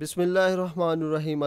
बिसमीम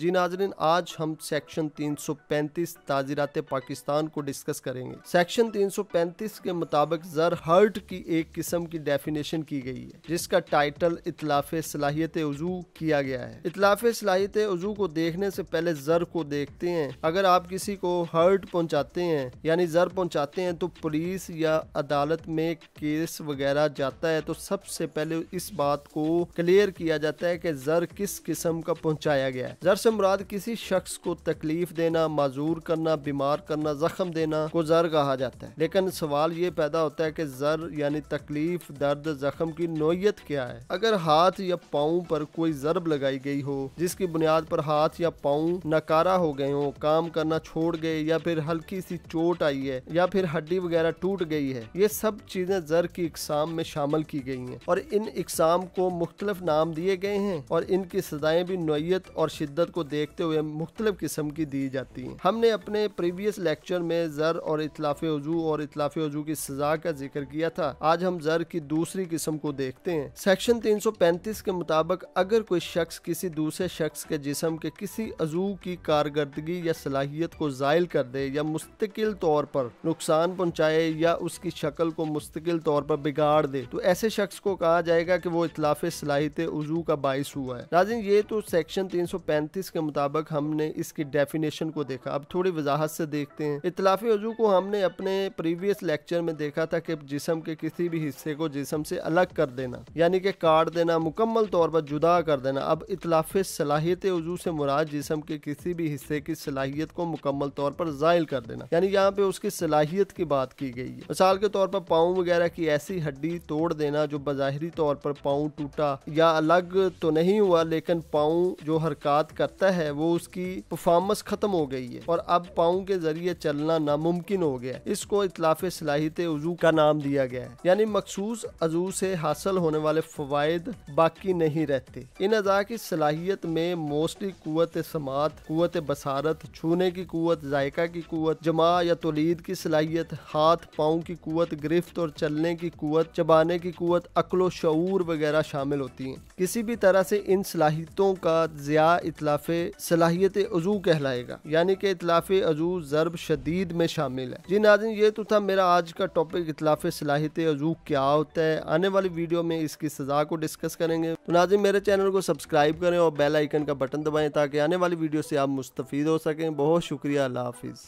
जी नाजरीन आज हम सेक्शन 335 ताजीरात पाकिस्तान को डिस्कस करेंगे सेक्शन 335 के मुताबिक जर हर्ट की एक किस्म की डेफिनेशन की गई है जिसका टाइटल इतलाफ़ सलाहियत वजू किया गया है इतलाफ़ सलाहियत वजू को देखने से पहले जर को देखते हैं अगर आप किसी को हर्ट पहुँचाते हैं यानी जर पहुँचाते हैं तो पुलिस या अदालत में केस वगैरह जाता है तो सबसे पहले इस बात को क्लियर किया जाता है कि कि जर किस किस्म का पहुंचाया गया है जर से मुराद किसी शख्स को तकलीफ देना माजूर करना बीमार करना जख्म देना को जर कहा जाता है लेकिन सवाल ये पैदा होता है कि जर यानी तकलीफ दर्द जख्म की नोयत क्या है अगर हाथ या पाँव पर कोई जरब लगाई गई हो जिसकी बुनियाद पर हाथ या पाँव नकारा हो गए हो काम करना छोड़ गए या फिर हल्की सी चोट आई है या फिर हड्डी वगैरह टूट गई है ये सब चीजें जर की इकसाम में शामिल की गई हैं और इन इकसाम को मुख्तलिफ नाम दिए गए हैं हैं और इनकी सजाएं भी नोयत और शिद्दत को देखते हुए मुख्तलिफ किस्म की दी जाती हैं हमने अपने प्रीवियस लेक्चर में ज़र और इतलाफ़ वजू और इतलाफ़ वजू की सजा का जिक्र किया था आज हम ज़र की दूसरी किस्म को देखते हैं सेक्शन तीन सौ पैंतीस के मुताबिक अगर कोई शख्स किसी दूसरे शख्स के जिसम के किसी अजू की कारकर्दगी या सलाहियत को ज़ायल कर दे या मुस्तकिल तौर पर नुकसान पहुँचाए या उसकी शक्ल को मुस्तकिल तौर पर बिगाड़ दे तो ऐसे शख्स को कहा जाएगा कि वो इतलाफ़ सलाहित वजू का बाइस पेश हुआ है नाजिन ये तो सेक्शन 335 के मुताबिक हमने इसकी डेफिनेशन को देखा अब थोड़ी वजाहत से देखते हैं इतलाफी वजू को हमने अपने प्रीवियस लेक्चर में देखा था कि जिसम के किसी भी हिस्से को जिसम से अलग कर देना यानी कि काट देना मुकम्मल तौर पर जुदा कर देना अब इतलाफी सलाहियत वजू से मुराद जिसम के किसी भी हिस्से की सलाहियत को मुकम्मल तौर पर जायल कर देना यानी यहाँ पे उसकी सलाहियत की बात की गई है मिसाल के तौर पर पाँव वगैरह की ऐसी हड्डी तोड़ देना जो बाहरी तौर पर पाओ टूटा या अलग तो नहीं हुआ लेकिन पाँव जो हरकत करता है वो उसकी परफॉर्मेंस ख़त्म हो गई है और अब पाँव के ज़रिए चलना नामुमकिन हो गया इसको इतलाफ सलाहित वजू का नाम दिया गया है यानी मखसूस अजू से हासिल होने वाले फ़वाद बाकी नहीं रहते इन अज़ा की सलाहियत में मोस्टली कुत समात कुत बसारत छूने की कुत जायका की कुत जमा या तोलीद की सलाहियत हाथ पाँव की कुत गिरफ्त और चलने की कुत चबाने की कुत अकलो शूर वगैरह शामिल होती हैं किसी भी तरह से इन सलाहियतों का ज़िया इतलाफ़ सलाहियत अजू कहलाएगा यानी कि इतलाफ़ अजू ज़रब शदीद में शामिल है जी नाजिन ये तो था मेरा आज का टॉपिक इतलाफ़ सलाहियत अजू क्या होता है आने वाली वीडियो में इसकी सज़ा को डिस्कस करेंगे तो नाजिम मेरे चैनल को सब्सक्राइब करें और बेल आइकन का बटन दबाएं ताकि आने वाली वीडियो से आप मुस्तफ़ हो सकें बहुत शुक्रिया अल्लाह हाफिज़